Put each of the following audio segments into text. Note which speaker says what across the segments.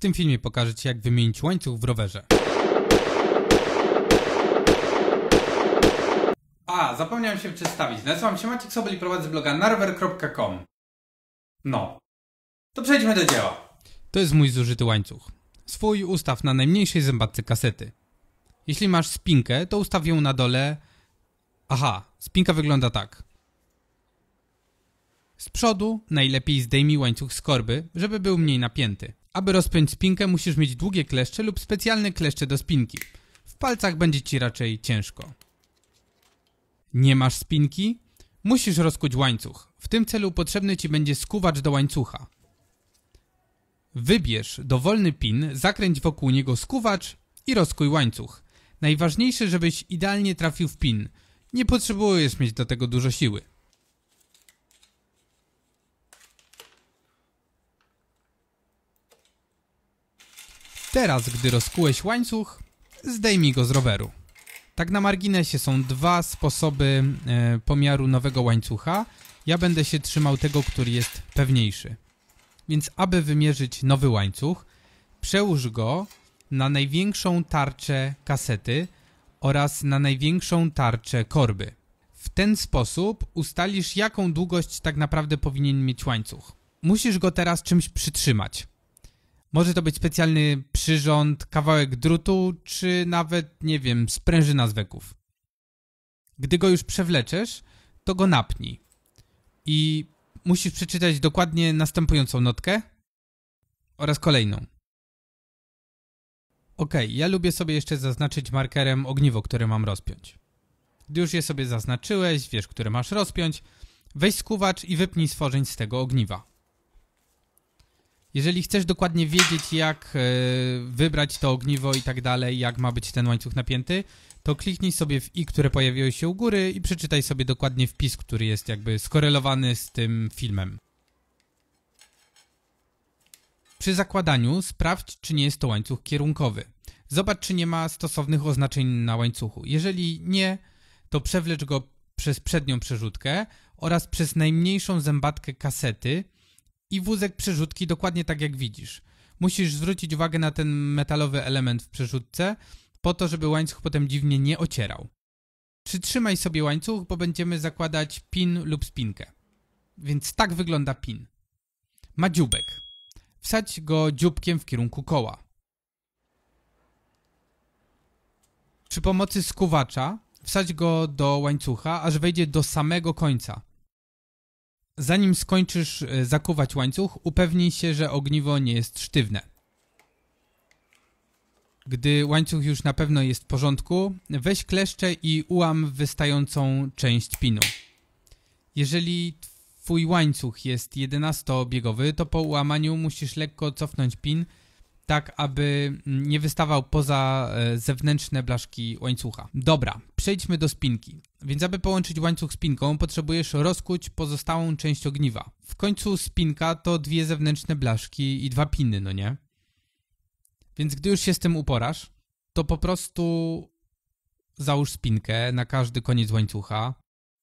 Speaker 1: W tym filmie pokażę Ci jak wymienić łańcuch w rowerze. A, zapomniałem się przedstawić. Nazywam się Maciek Sobel i prowadzę bloga narwer.com. No. To przejdźmy do dzieła. To jest mój zużyty łańcuch. Swój ustaw na najmniejszej zębatce kasety. Jeśli masz spinkę, to ustaw ją na dole... Aha, spinka wygląda tak. Z przodu najlepiej zdejmij łańcuch z korby, żeby był mniej napięty. Aby rozpiąć spinkę musisz mieć długie kleszcze lub specjalne kleszcze do spinki. W palcach będzie ci raczej ciężko. Nie masz spinki? Musisz rozkuć łańcuch. W tym celu potrzebny ci będzie skuwacz do łańcucha. Wybierz dowolny pin, zakręć wokół niego skuwacz i rozkuj łańcuch. Najważniejsze, żebyś idealnie trafił w pin. Nie potrzebujesz mieć do tego dużo siły. Teraz, gdy rozkułeś łańcuch, zdejmij go z roweru. Tak na marginesie są dwa sposoby e, pomiaru nowego łańcucha. Ja będę się trzymał tego, który jest pewniejszy. Więc aby wymierzyć nowy łańcuch, przełóż go na największą tarczę kasety oraz na największą tarczę korby. W ten sposób ustalisz, jaką długość tak naprawdę powinien mieć łańcuch. Musisz go teraz czymś przytrzymać. Może to być specjalny przyrząd, kawałek drutu, czy nawet, nie wiem, sprężyna z weków. Gdy go już przewleczesz, to go napnij. I musisz przeczytać dokładnie następującą notkę oraz kolejną. Ok, ja lubię sobie jeszcze zaznaczyć markerem ogniwo, które mam rozpiąć. Gdy już je sobie zaznaczyłeś, wiesz, które masz rozpiąć, weź skuwacz i wypnij stworzeń z tego ogniwa. Jeżeli chcesz dokładnie wiedzieć, jak e, wybrać to ogniwo i tak dalej, jak ma być ten łańcuch napięty, to kliknij sobie w i, które pojawiło się u góry i przeczytaj sobie dokładnie wpis, który jest jakby skorelowany z tym filmem. Przy zakładaniu sprawdź, czy nie jest to łańcuch kierunkowy. Zobacz, czy nie ma stosownych oznaczeń na łańcuchu. Jeżeli nie, to przewlecz go przez przednią przerzutkę oraz przez najmniejszą zębatkę kasety, i wózek przerzutki dokładnie tak jak widzisz. Musisz zwrócić uwagę na ten metalowy element w przerzutce, po to, żeby łańcuch potem dziwnie nie ocierał. Przytrzymaj sobie łańcuch, bo będziemy zakładać pin lub spinkę. Więc tak wygląda pin. Ma dziubek. Wsadź go dzióbkiem w kierunku koła. Przy pomocy skuwacza wsadź go do łańcucha, aż wejdzie do samego końca. Zanim skończysz e, zakuwać łańcuch, upewnij się, że ogniwo nie jest sztywne. Gdy łańcuch już na pewno jest w porządku, weź kleszcze i ułam wystającą część pinu. Jeżeli twój łańcuch jest 11-biegowy, to po ułamaniu musisz lekko cofnąć pin tak aby nie wystawał poza e, zewnętrzne blaszki łańcucha. Dobra, przejdźmy do spinki. Więc aby połączyć łańcuch z pinką, potrzebujesz rozkuć pozostałą część ogniwa. W końcu spinka to dwie zewnętrzne blaszki i dwa piny, no nie? Więc gdy już się z tym uporasz, to po prostu załóż spinkę na każdy koniec łańcucha.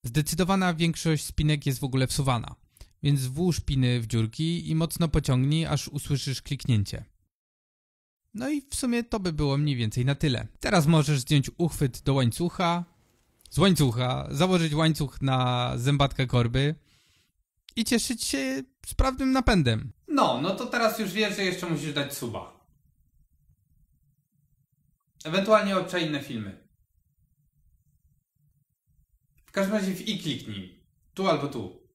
Speaker 1: Zdecydowana większość spinek jest w ogóle wsuwana, więc włóż piny w dziurki i mocno pociągnij, aż usłyszysz kliknięcie. No i w sumie to by było mniej więcej na tyle. Teraz możesz zdjąć uchwyt do łańcucha, z łańcucha, założyć łańcuch na zębatkę korby i cieszyć się sprawnym napędem. No, no to teraz już wiesz, że jeszcze musisz dać suba. Ewentualnie obczaj inne filmy. W każdym razie w i kliknij. Tu albo tu.